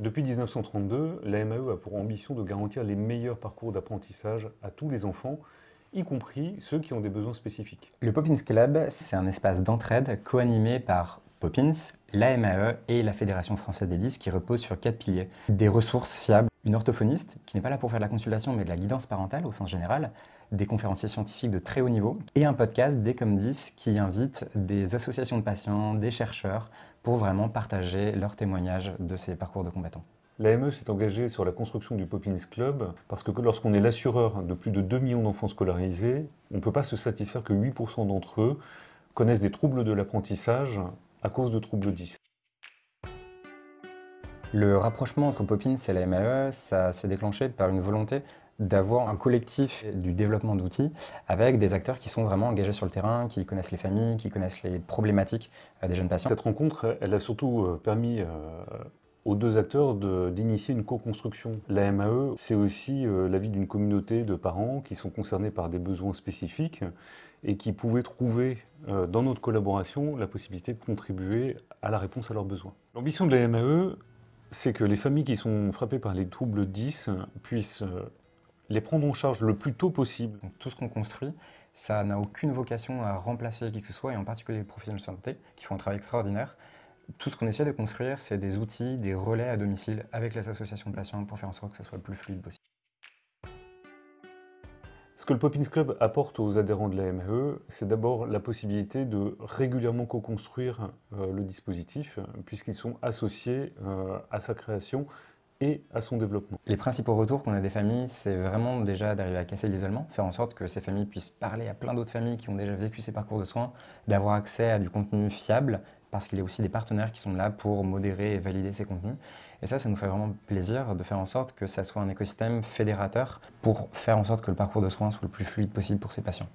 Depuis 1932, la e a pour ambition de garantir les meilleurs parcours d'apprentissage à tous les enfants, y compris ceux qui ont des besoins spécifiques. Le Poppins Club, c'est un espace d'entraide co-animé par Poppins, la MAE et la Fédération française des 10 qui repose sur quatre piliers. Des ressources fiables une orthophoniste, qui n'est pas là pour faire de la consultation, mais de la guidance parentale au sens général, des conférenciers scientifiques de très haut niveau, et un podcast, Dès comme 10, qui invite des associations de patients, des chercheurs, pour vraiment partager leurs témoignages de ces parcours de combattants. L'AME s'est engagée sur la construction du Poppins Club parce que lorsqu'on est l'assureur de plus de 2 millions d'enfants scolarisés, on ne peut pas se satisfaire que 8% d'entre eux connaissent des troubles de l'apprentissage à cause de troubles 10. Le rapprochement entre Poppins et la MAE, ça s'est déclenché par une volonté d'avoir un collectif du développement d'outils avec des acteurs qui sont vraiment engagés sur le terrain, qui connaissent les familles, qui connaissent les problématiques euh, des jeunes patients. Cette rencontre, elle a surtout euh, permis euh, aux deux acteurs d'initier une co-construction. La MAE, c'est aussi l'avis d'une communauté de parents qui sont concernés par des besoins spécifiques et qui pouvaient trouver dans notre collaboration la possibilité de contribuer à la réponse à leurs besoins. L'ambition de la MAE, c'est que les familles qui sont frappées par les troubles 10 puissent euh, les prendre en charge le plus tôt possible. tout ce qu'on construit, ça n'a aucune vocation à remplacer qui que ce soit, et en particulier les professionnels de santé, qui font un travail extraordinaire. Tout ce qu'on essaie de construire, c'est des outils, des relais à domicile avec les associations de patients pour faire en sorte que ça soit le plus fluide possible. Ce que le Poppins Club apporte aux adhérents de la MAE, c'est d'abord la possibilité de régulièrement co-construire euh, le dispositif, puisqu'ils sont associés euh, à sa création et à son développement. Les principaux retours qu'on a des familles, c'est vraiment déjà d'arriver à casser l'isolement, faire en sorte que ces familles puissent parler à plein d'autres familles qui ont déjà vécu ces parcours de soins, d'avoir accès à du contenu fiable parce qu'il y a aussi des partenaires qui sont là pour modérer et valider ces contenus. Et ça, ça nous fait vraiment plaisir de faire en sorte que ça soit un écosystème fédérateur pour faire en sorte que le parcours de soins soit le plus fluide possible pour ces patients.